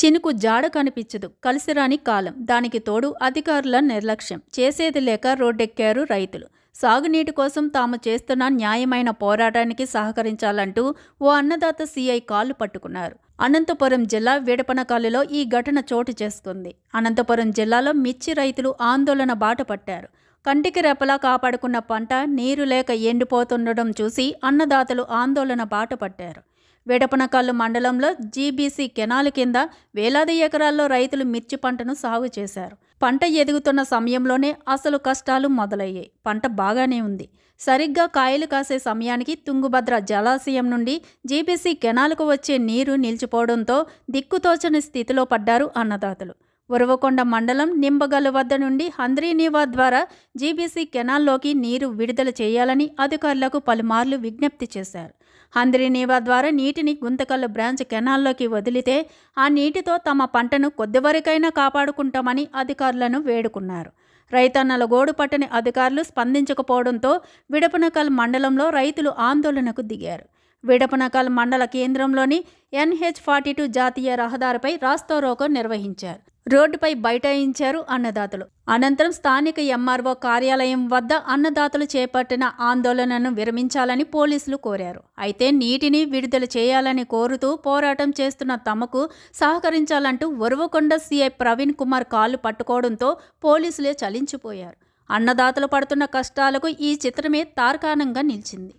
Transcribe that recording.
చినుకు జాడ కనిపించదు కలిసిరాని కాలం దానికి తోడు అధికారుల నిర్లక్ష్యం చేసేది లేక రోడ్డెక్కారు రైతులు సాగునీటి కోసం తాము చేస్తున్న న్యాయమైన పోరాటానికి సహకరించాలంటూ ఓ అన్నదాత సీఐ కాళ్ళు పట్టుకున్నారు అనంతపురం జిల్లా వేడపనకాలులో ఈ ఘటన చోటు చేసుకుంది అనంతపురం జిల్లాలో మిర్చి రైతులు ఆందోళన బాట పట్టారు కంటికి రెపలా కాపాడుకున్న పంట నీరు లేక ఎండిపోతుండడం చూసి అన్నదాతలు ఆందోళన బాట పట్టారు వేడపనకాళ్ళు మండలంలో జీబీసీ కెనాల్ కింద వేలాది ఎకరాల్లో రైతులు మిర్చి పంటను సాగు చేశారు పంట ఎదుగుతున్న సమయంలోనే అసలు కష్టాలు మొదలయ్యాయి పంట బాగానే ఉంది సరిగ్గా కాయలు కాసే సమయానికి తుంగుభద్ర జలాశయం నుండి జీబీసీ కెనాల్కు వచ్చే నీరు నిలిచిపోవడంతో దిక్కుతోచని స్థితిలో పడ్డారు అన్నదాతలు ఉరవకొండ మండలం నింబగల్లు వద్ద నుండి హంద్రీనివా ద్వారా జీబీసీ కెనాల్లోకి నీరు విడుదల చేయాలని అధికారులకు పలుమార్లు విజ్ఞప్తి చేశారు హంద్రినీవా ద్వారా నీటిని గుంతకల్లు బ్రాంచ్ కెనాల్లోకి వదిలితే ఆ నీటితో తమ పంటను కొద్దివరకైనా కాపాడుకుంటామని అధికారులను వేడుకున్నారు రైతన్నల గోడు పట్టని అధికారులు స్పందించకపోవడంతో విడపనకల్ మండలంలో రైతులు ఆందోళనకు దిగారు విడపనకల్ మండల కేంద్రంలోని ఎన్హెచ్ ఫార్టీ టూ జాతీయ రహదారిపై రాస్తారోకో నిర్వహించారు రోడ్డుపై బైఠాయించారు అన్నదాతలు అనంతరం స్థానిక ఎంఆర్ఓ కార్యాలయం వద్ద అన్నదాతలు చేపట్టిన ఆందోళనను విరమించాలని పోలీసులు కోరారు అయితే నీటిని విడుదల చేయాలని కోరుతూ పోరాటం చేస్తున్న తమకు సహకరించాలంటూ ఒరువకొండ సీఐ ప్రవీణ్ కుమార్ కాళ్ళు పట్టుకోవడంతో పోలీసులే చలించిపోయారు అన్నదాతలు పడుతున్న కష్టాలకు ఈ చిత్రమే తార్కాణంగా నిలిచింది